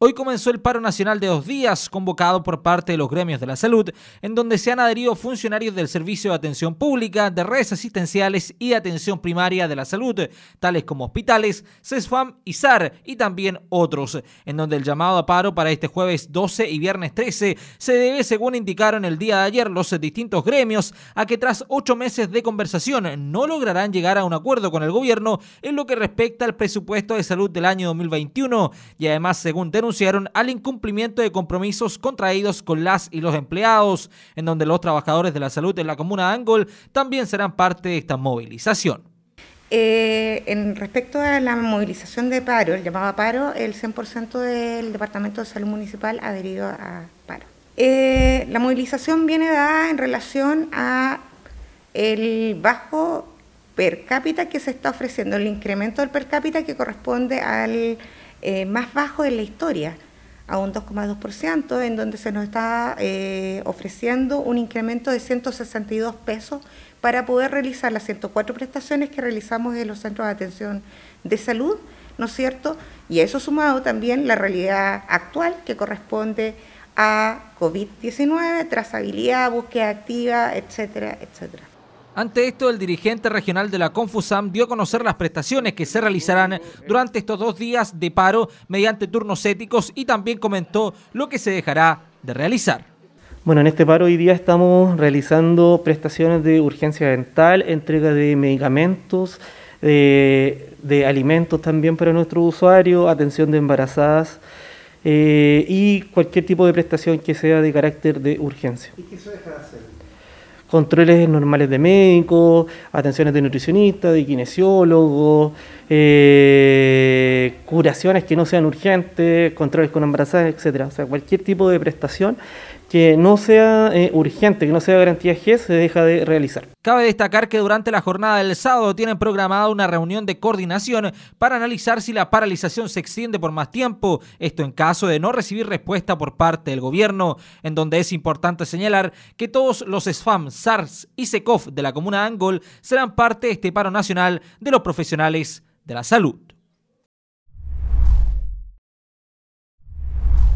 Hoy comenzó el paro nacional de dos días convocado por parte de los gremios de la salud, en donde se han adherido funcionarios del Servicio de Atención Pública, de redes asistenciales y atención primaria de la salud, tales como hospitales, CESFAM y SAR y también otros, en donde el llamado a paro para este jueves 12 y viernes 13 se debe, según indicaron el día de ayer los distintos gremios, a que tras ocho meses de conversación no lograrán llegar a un acuerdo con el gobierno en lo que respecta al presupuesto de salud del año 2021 y además, según anunciaron al incumplimiento de compromisos contraídos con las y los empleados, en donde los trabajadores de la salud en la comuna de Angol también serán parte de esta movilización. Eh, en respecto a la movilización de paro, el llamado paro, el 100% del Departamento de Salud Municipal ha adherido a paro. Eh, la movilización viene dada en relación a el bajo per cápita que se está ofreciendo, el incremento del per cápita que corresponde al eh, más bajo en la historia, a un 2,2%, en donde se nos está eh, ofreciendo un incremento de 162 pesos para poder realizar las 104 prestaciones que realizamos en los centros de atención de salud, ¿no es cierto? Y a eso sumado también la realidad actual que corresponde a COVID-19, trazabilidad, búsqueda activa, etcétera, etcétera. Ante esto, el dirigente regional de la Confusam dio a conocer las prestaciones que se realizarán durante estos dos días de paro mediante turnos éticos y también comentó lo que se dejará de realizar. Bueno, en este paro hoy día estamos realizando prestaciones de urgencia dental, entrega de medicamentos, eh, de, alimentos también para nuestro usuario, atención de embarazadas eh, y cualquier tipo de prestación que sea de carácter de urgencia. ¿Y qué se deja de hacer? controles normales de médicos, atenciones de nutricionistas, de kinesiólogos, eh, curaciones que no sean urgentes, controles con embarazadas, etcétera. O sea, cualquier tipo de prestación que no sea eh, urgente, que no sea garantía G, se deja de realizar. Cabe destacar que durante la jornada del sábado tienen programada una reunión de coordinación para analizar si la paralización se extiende por más tiempo, esto en caso de no recibir respuesta por parte del gobierno, en donde es importante señalar que todos los SFAM, SARS y SECOF de la comuna de Angol serán parte de este paro nacional de los profesionales de la salud.